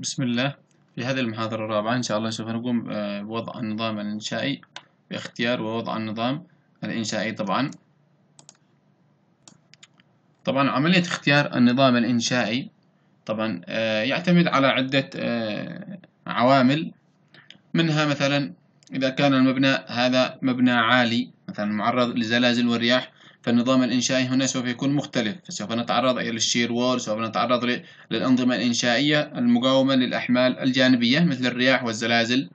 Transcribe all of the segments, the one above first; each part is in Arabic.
بسم الله في هذه المحاضرة الرابعة إن شاء الله سوف نقوم آه، بوضع النظام الإنشائي باختيار ووضع النظام الإنشائي طبعا طبعا عملية اختيار النظام الإنشائي طبعا آه، يعتمد على عدة آه، عوامل منها مثلا إذا كان المبنى هذا مبنى عالي مثلا معرض لزلازل والرياح فالنظام الإنشائي هنا سوف يكون مختلف فسوف نتعرض للشير وول سوف نتعرض للأنظمة الإنشائية المقاومة للأحمال الجانبية مثل الرياح والزلازل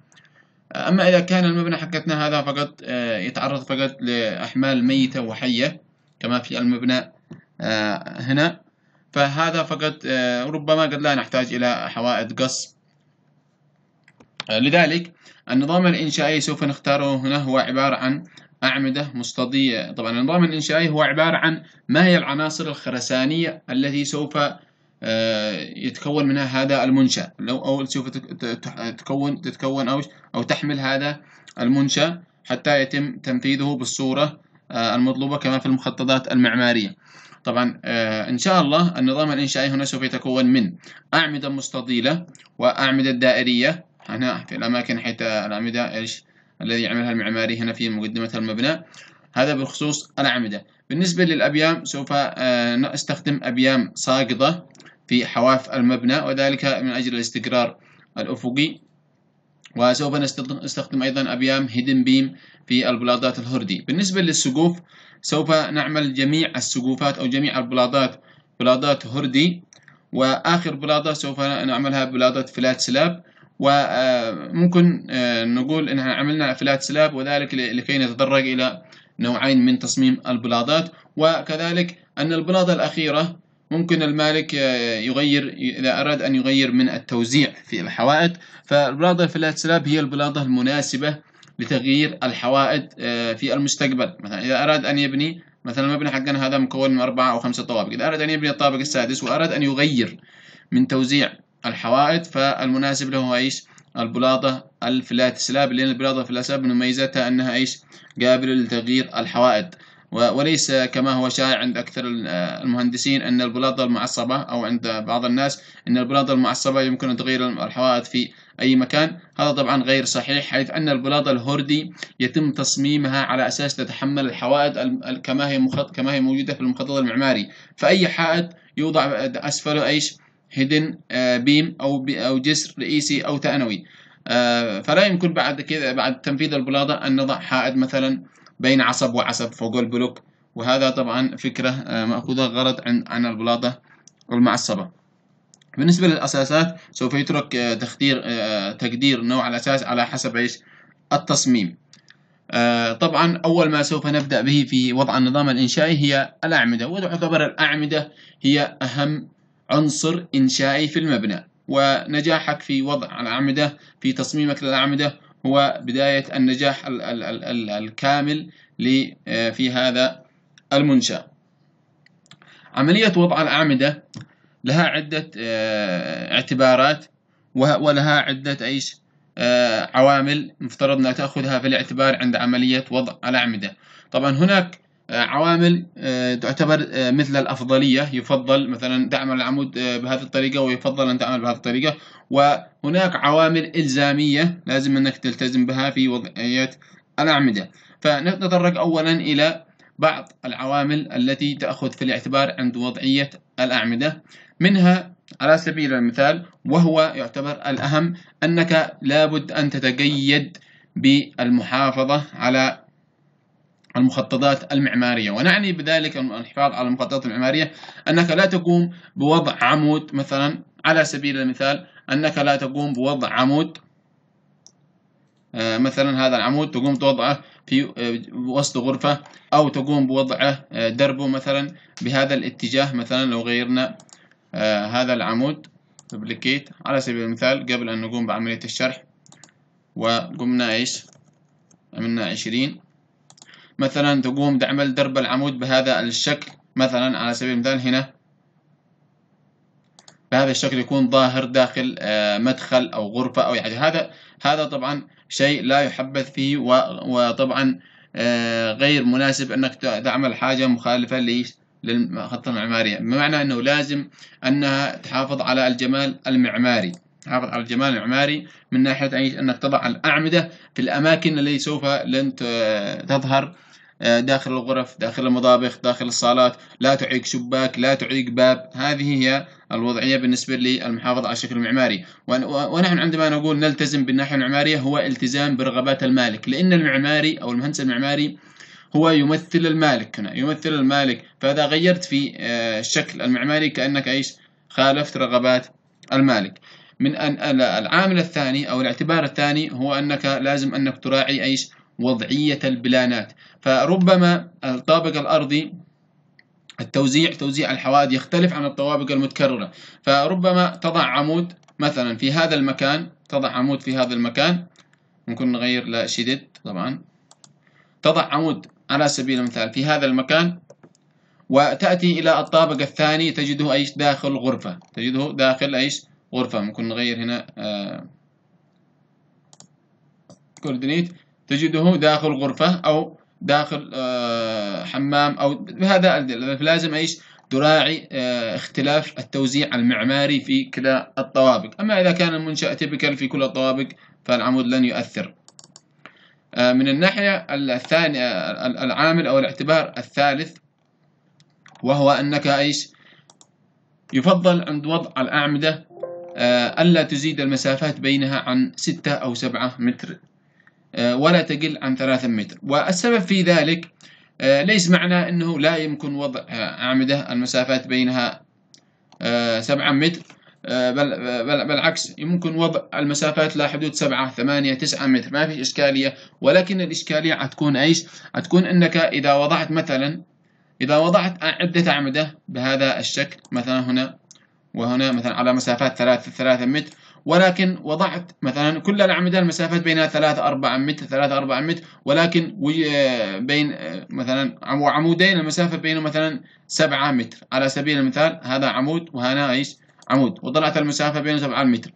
آه، أما إذا كان المبنى حقتنا هذا فقط آه، يتعرض فقط لأحمال ميتة وحية كما في المبنى آه، هنا فهذا فقط ربما قد لا نحتاج إلى حوائط قص لذلك النظام الإنشائي سوف نختاره هنا هو عبارة عن أعمدة مستضية طبعا النظام الإنشائي هو عبارة عن ما هي العناصر الخرسانية التي سوف آه، يتكون منها هذا المنشأ لو او سوف تتكون تتكون أو أو تحمل هذا المنشأ حتى يتم تنفيذه بالصورة آه، المطلوبة كما في المخططات المعمارية طبعا آه، إن شاء الله النظام الإنشائي هنا سوف يتكون من أعمدة مستطيلة وأعمدة دائرية هنا في الأماكن حيث الأعمدة إيش الذي يعملها المعماري هنا في مقدمة المبنى هذا بخصوص الأعمدة بالنسبة للأبيام سوف آه، نستخدم أبيام ساقطة في حواف المبنى وذلك من أجل الاستقرار الأفقي وسوف نستخدم أيضا أبيام هيدن بيم في البلاطات الهردي بالنسبة للسقوف سوف نعمل جميع السقوفات أو جميع البلاطات بلاطات هردي وآخر بلاطة سوف نعملها بلاطة فلات سلاب وممكن آه، نقول انها عملنا افلات سلاب وذلك لكي نتدرج الى نوعين من تصميم البلاضات وكذلك ان البلاضه الاخيره ممكن المالك آه، يغير إذا أراد أن يغير من التوزيع في الحوائط فالبلاضة الفلات سلاب هي البلاضة المناسبة لتغيير الحوائط آه، في المستقبل مثلا إذا أراد أن يبني مثلا المبنى حقنا هذا مكون من أربعة أو خمسة طوابق إذا أراد أن يبني الطابق السادس وأراد أن يغير من توزيع الحوائط فالمناسب له ايش البلاطة الفلات سلاب لأن البلاطة في الأسباب من مميزاتها أنها ايش قابلة لتغيير الحوائط وليس كما هو شائع عند أكثر المهندسين أن البلاطة المعصبة أو عند بعض الناس أن البلاطة المعصبة يمكن أن تغير الحوائط في أي مكان هذا طبعا غير صحيح حيث أن البلاطة الهردي يتم تصميمها على أساس تتحمل الحوائط كما هي كما هي موجودة في المخطط المعماري فأي حائط يوضع أسفله أيش هيدن آه، بيم أو أو جسر رئيسي أو ثانوي آه، فلا يمكن بعد كذا بعد تنفيذ البلاضة أن نضع حائط مثلا بين عصب وعصب فوق البلوك وهذا طبعا فكرة آه، مأخوذة غرض عن عن البلاضة المعصبة بالنسبة للأساسات سوف يترك تخدير تقدير نوع الأساس على حسب إيش التصميم طبعا أول ما سوف نبدأ به في وضع النظام الإنشائي هي الأعمدة وتعتبر الأعمدة هي أهم عنصر إنشائي في المبنى ونجاحك في وضع الأعمدة في تصميمك للأعمدة هو بداية النجاح ال ال ال ال الكامل آه، في هذا المنشأ عملية وضع الأعمدة لها عدة آه، اعتبارات ولها عدة أيش آه، عوامل مفترض أنها تأخذها في الاعتبار عند عملية وضع الأعمدة طبعا هناك آه، عوامل آه، تعتبر آه، مثل الأفضلية يفضل مثلا تعمل العمود بهذه الطريقة ويفضل أن تعمل بهذه الطريقة وهناك عوامل إلزامية لازم أنك تلتزم بها في وضعيات الأعمدة فنتطرق أولا إلى بعض العوامل التي تأخذ في الاعتبار عند وضعية الأعمدة منها على سبيل المثال وهو يعتبر الأهم أنك لابد أن تتقيد بالمحافظة على المخططات المعمارية ونعني بذلك الحفاظ على المخططات المعمارية أنك لا تقوم بوضع عمود مثلا على سبيل المثال أنك لا تقوم بوضع عمود آه، مثلا هذا العمود تقوم توضعه في آه، وسط غرفة أو تقوم بوضعه آه، دربه مثلا بهذا الاتجاه مثلا لو غيرنا هذا العمود دوبليكيت على سبيل المثال قبل أن نقوم بعملية الشرح وقمنا إيش عملنا 20 مثلا تقوم تعمل درب العمود بهذا الشكل مثلا على سبيل المثال هنا بهذا الشكل يكون ظاهر داخل آه، مدخل أو غرفة أو يعني هذا هذا طبعا شيء لا يحبذ فيه وطبعا آه، غير مناسب أنك تعمل حاجة مخالفة ليش للخطة المعمارية بمعنى أنه لازم أنها تحافظ على الجمال المعماري تحافظ على الجمال المعماري من ناحية أنك تضع الأعمدة في الأماكن اللي سوف لن تظهر آه، داخل الغرف داخل المطابخ داخل الصالات لا تعيق شباك لا تعيق باب هذه هي الوضعية بالنسبة للمحافظة على الشكل المعماري ونحن عندما نقول نلتزم بالناحية المعمارية هو التزام برغبات المالك لأن المعماري أو المهندس المعماري هو يمثل المالك هنا يمثل المالك فإذا غيرت في آه، الشكل المعماري كأنك أيش خالفت رغبات المالك من أن العامل الثاني أو الاعتبار الثاني هو أنك لازم أنك تراعي أيش وضعية البلانات فربما الطابق الأرضي التوزيع توزيع الحواد يختلف عن الطوابق المتكررة فربما تضع عمود مثلا في هذا المكان تضع عمود في هذا المكان ممكن نغير لشدد طبعا تضع عمود على سبيل المثال في هذا المكان وتأتي إلى الطابق الثاني تجده أيش داخل غرفة تجده داخل أيش غرفة ممكن نغير هنا آه تجده داخل غرفة أو داخل آه، حمام أو بهذا لازم أيش تراعي آه، اختلاف التوزيع المعماري في كلا الطوابق أما إذا كان المنشأ تيبيكال في كل الطوابق فالعمود لن يؤثر آه، من الناحية الثانية العامل أو الاعتبار الثالث وهو أنك إيش يفضل عند وضع الأعمدة ألا تزيد المسافات بينها عن ستة أو سبعة متر آه، ولا تقل عن ثلاثة متر والسبب في ذلك آه، ليس معنى أنه لا يمكن وضع آه، أعمدة المسافات بينها سبعة متر بل, بالعكس يمكن وضع المسافات لا حدود سبعة ثمانية تسعة متر ما في إشكالية ولكن الإشكالية حتكون إيش حتكون أنك إذا وضعت مثلا إذا وضعت عدة أعمدة بهذا الشكل مثلا هنا وهنا مثلا على مسافات ثلاثة ثلاثة متر ولكن وضعت مثلا كل الأعمدة المسافات بينها 3 4 متر 3 4 متر ولكن آه، بين آه، مثلا عمودين المسافة بينهم مثلا 7 متر على سبيل المثال هذا عمود وهنا ايش عمود وطلعت المسافة بينهم 7 متر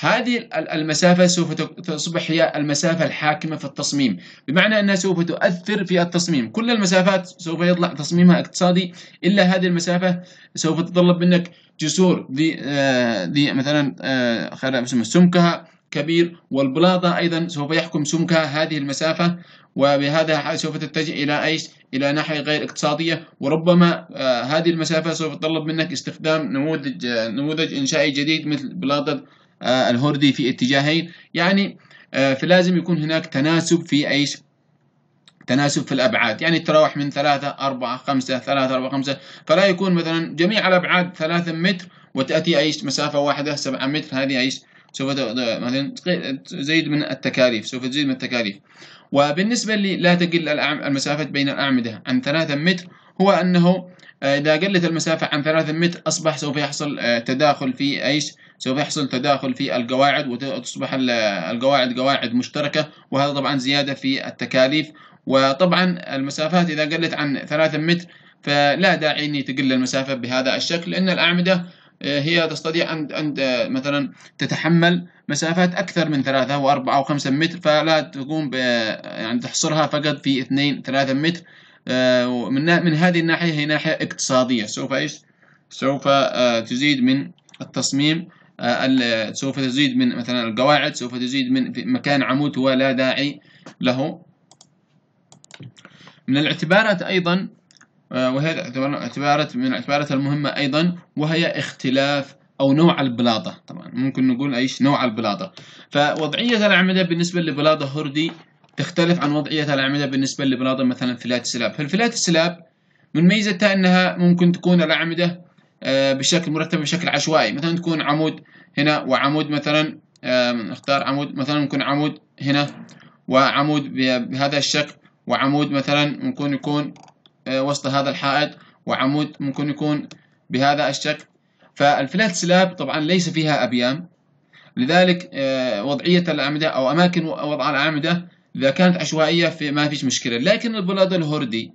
هذه المسافة سوف تصبح هي المسافة الحاكمة في التصميم بمعنى أنها سوف تؤثر في التصميم كل المسافات سوف يطلع تصميمها اقتصادي إلا هذه المسافة سوف تتطلب منك جسور ذي آه دي مثلا آه سمكها كبير والبلاطة أيضا سوف يحكم سمكها هذه المسافة وبهذا سوف تتجه إلى أيش؟ إلى ناحية غير اقتصادية وربما آه هذه المسافة سوف تطلب منك استخدام نموذج آه نموذج إنشائي جديد مثل بلاطة آه، الهردي في اتجاهين يعني آه، فلازم يكون هناك تناسب في ايش تناسب في الابعاد يعني تتراوح من 3 4 5 3 4 5 فلا يكون مثلا جميع الابعاد 3 متر وتاتي ايش مسافه واحده 7 متر هذه ايش سوف مثلا تزيد من التكاليف سوف تزيد من التكاليف وبالنسبه لي لا تقل المسافه بين الاعمده عن 3 متر هو انه آه، اذا قلت المسافه عن 3 متر اصبح سوف يحصل تداخل في ايش سوف يحصل تداخل في القواعد وتصبح القواعد قواعد مشتركة وهذا طبعا زيادة في التكاليف وطبعا المسافات إذا قلت عن 3 متر فلا داعي إني تقل المسافة بهذا الشكل لأن الأعمدة آه، هي تستطيع أن أن مثلا تتحمل مسافات أكثر من ثلاثة وأربعة وخمسة متر فلا تقوم يعني تحصرها فقط في اثنين ثلاثة متر آه، من من هذه الناحية هي ناحية اقتصادية سوف إيش سوف آه، تزيد من التصميم آه، سوف تزيد من مثلا القواعد سوف تزيد من مكان عمود هو لا داعي له من الاعتبارات أيضا آه، وهي اعتبارات من الاعتبارات المهمة أيضا وهي اختلاف أو نوع البلاطة طبعا ممكن نقول أيش نوع البلاطة فوضعية الأعمدة بالنسبة لبلاطة هردي تختلف عن وضعية الأعمدة بالنسبة لبلاطة مثلا فلات السلاب فالفلات السلاب من ميزتها أنها ممكن تكون الأعمدة آه، بشكل مرتب بشكل عشوائي مثلا تكون عمود هنا وعمود مثلا نختار آه، عمود مثلا ممكن عمود هنا وعمود بهذا الشكل وعمود مثلا ممكن يكون آه، وسط هذا الحائط وعمود ممكن يكون بهذا الشكل فالفلات سلاب طبعا ليس فيها أبيام لذلك وضعية الأعمدة أو أماكن وضع الأعمدة إذا كانت عشوائية في ما فيش مشكلة لكن البلاد الهردي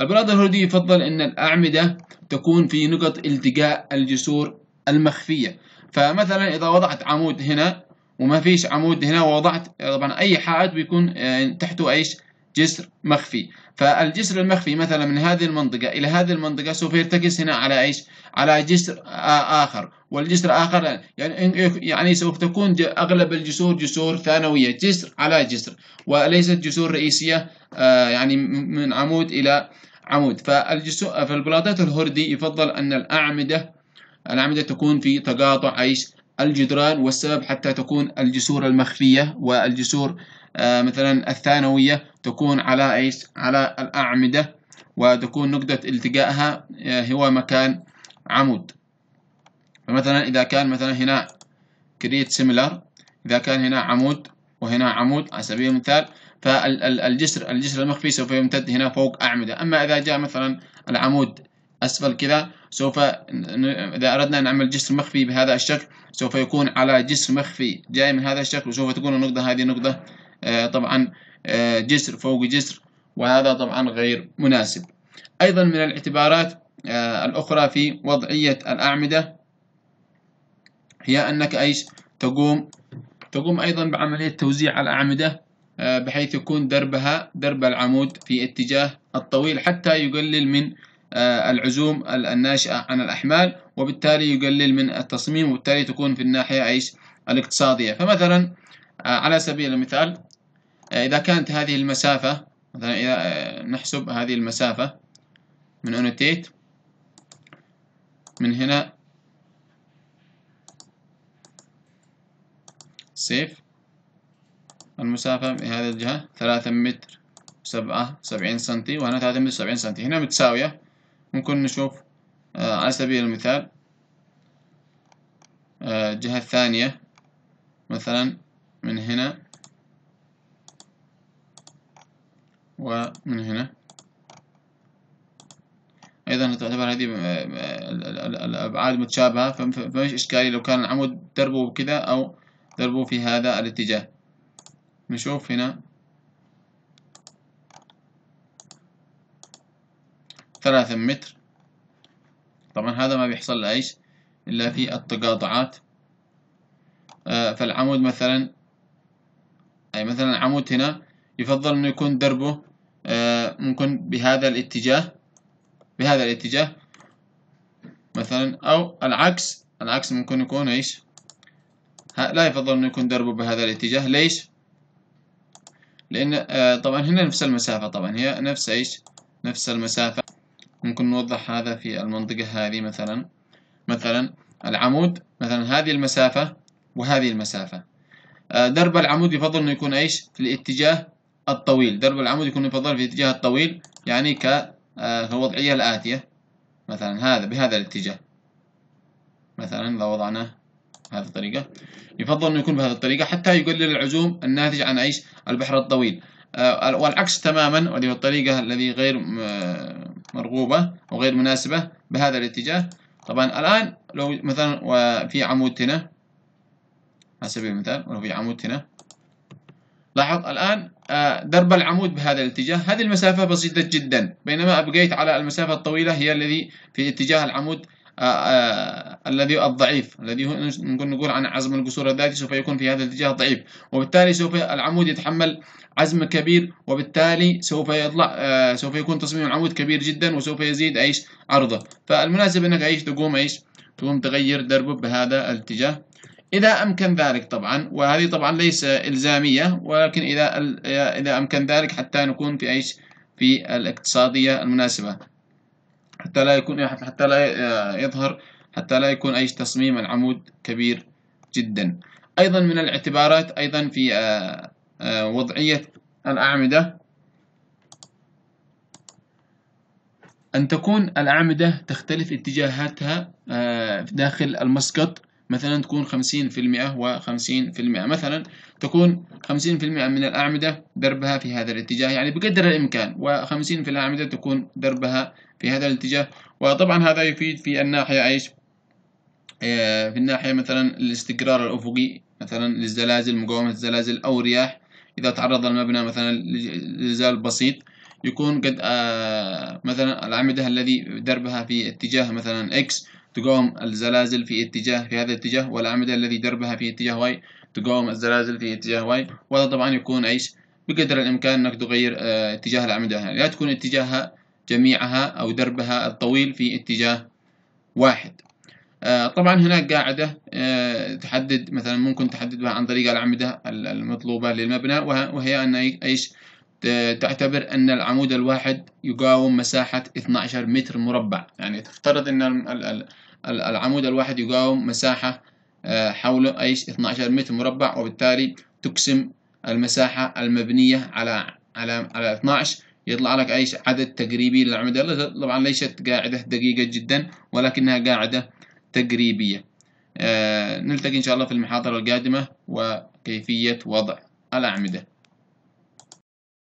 البلاد الهردي يفضل أن الأعمدة تكون في نقط التقاء الجسور المخفية فمثلا إذا وضعت عمود هنا وما فيش عمود هنا ووضعت طبعا أي حائط بيكون آه، تحته أيش جسر مخفي فالجسر المخفي مثلا من هذه المنطقة إلى هذه المنطقة سوف يرتكز هنا على إيش على جسر آخر والجسر آخر يعني, يعني سوف تكون أغلب الجسور جسور ثانوية جسر على جسر وليست جسور رئيسية يعني من عمود إلى عمود فالجسور فالبلاطات الهردي يفضل أن الأعمدة الأعمدة تكون في تقاطع إيش الجدران والسبب حتى تكون الجسور المخفية والجسور آه، مثلا الثانوية تكون على إيش على الأعمدة وتكون نقطة التقائها آه، هو مكان عمود فمثلا إذا كان مثلا هنا كريت سيميلر إذا كان هنا عمود وهنا عمود على سبيل المثال فالجسر الجسر المخفي سوف يمتد هنا فوق أعمدة أما إذا جاء مثلا العمود أسفل كذا سوف إذا أردنا أن نعمل جسر مخفي بهذا الشكل سوف يكون على جسر مخفي جاي من هذا الشكل وسوف تكون النقطة هذه نقطة آه، طبعا آه، جسر فوق جسر وهذا طبعا غير مناسب أيضا من الاعتبارات آه، الأخرى في وضعية الأعمدة هي أنك أيش تقوم تقوم أيضا بعملية توزيع الأعمدة بحيث يكون دربها درب العمود في اتجاه الطويل حتى يقلل من العزوم الناشئة عن الأحمال وبالتالي يقلل من التصميم وبالتالي تكون في الناحية أيش الاقتصادية فمثلا على سبيل المثال آه، إذا كانت هذه المسافة مثلا إذا آه، نحسب هذه المسافة من أونوتيت من هنا سيف المسافة بهذا الجهة ثلاثة متر سبعة سبعين سنتي وهنا ثلاثة متر سبعين سنتي هنا متساوية ممكن نشوف آه، على سبيل المثال الجهة الثانية مثلا من هنا ومن هنا ايضا تعتبر هذه آه، آه، الابعاد متشابهه فمش اشكالي لو كان العمود دربه كذا او دربه في هذا الاتجاه نشوف هنا ثلاثة متر طبعا هذا ما بيحصل لأيش إلا في التقاطعات آه، فالعمود مثلا أي مثلا العمود هنا يفضل إنه يكون دربه آه، ممكن بهذا الاتجاه بهذا الاتجاه مثلا أو العكس العكس ممكن يكون إيش لا يفضل أنه يكون دربه بهذا الاتجاه ليش لأن آه، طبعا هنا نفس المسافة طبعا هي نفس إيش نفس المسافة ممكن نوضح هذا في المنطقة هذه مثلا مثلا العمود مثلا هذه المسافة وهذه المسافة آه، درب العمود يفضل أنه يكون إيش في الاتجاه الطويل درب العمود يكون يفضل في الاتجاه الطويل يعني ك الوضعية آه، الآتية مثلا هذا بهذا الاتجاه مثلا إذا وضعناه بهذه الطريقة يفضل أنه يكون بهذه الطريقة حتى يقلل العزوم الناتج عن عيش البحر الطويل آه، والعكس تماما وهي الطريقة الذي غير آه، مرغوبة أو غير مناسبة بهذا الاتجاه طبعا الآن لو مثلا في عمود هنا على سبيل المثال لو في عمود هنا لاحظ الآن آه، درب العمود بهذا الاتجاه هذه المسافة بسيطة جدا بينما أبقيت على المسافة الطويلة هي الذي في اتجاه العمود آه، آه، الذي الضعيف الذي نقول نقول عن عزم القصور الذاتي سوف يكون في هذا الاتجاه ضعيف وبالتالي سوف العمود يتحمل عزم كبير وبالتالي سوف يطلع سوف يكون تصميم العمود كبير جدا وسوف يزيد ايش عرضه فالمناسب انك ايش تقوم ايش تقوم تغير دربه بهذا الاتجاه إذا أمكن ذلك طبعا وهذه طبعا ليس إلزامية ولكن إذا إذا أمكن ذلك حتى نكون في أيش في الاقتصادية المناسبة حتى لا يكون حتى لا يظهر حتى لا يكون أي تصميم العمود كبير جدا أيضا من الاعتبارات أيضا في آه، آه، وضعية الأعمدة أن تكون الأعمدة تختلف اتجاهاتها آه، داخل المسقط مثلا تكون 50% و50% مثلا تكون 50% من الأعمدة دربها في هذا الاتجاه يعني بقدر الإمكان و50% في الأعمدة تكون دربها في هذا الاتجاه وطبعا هذا يفيد في الناحية ايش آه، في الناحية مثلا الاستقرار الأفقي مثلا للزلازل مقاومة الزلازل أو رياح إذا تعرض المبنى مثلا لزلزال بسيط يكون قد آه، مثلا الأعمدة الذي دربها في اتجاه مثلا إكس تقاوم الزلازل في اتجاه في هذا الاتجاه والأعمدة الذي دربها في اتجاه واي تقاوم الزلازل في اتجاه واي وهذا طبعا يكون ايش بقدر الإمكان أنك تغير آه، اتجاه الأعمدة يعني لا تكون اتجاهها جميعها أو دربها الطويل في اتجاه واحد آه، طبعا هناك قاعدة آه، تحدد مثلا ممكن تحدد بها عن طريق الأعمدة المطلوبة للمبنى وهي أن إيش تعتبر أن العمود الواحد يقاوم مساحة 12 متر مربع يعني تفترض أن العمود الواحد يقاوم مساحة آه، حوله أي 12 متر مربع وبالتالي تقسم المساحة المبنية على على على 12 يطلع لك أي عدد تقريبي للعمود طبعا ليست قاعدة دقيقة جدا ولكنها قاعدة تقريبية آه، نلتقي إن شاء الله في المحاضرة القادمة وكيفية وضع الأعمدة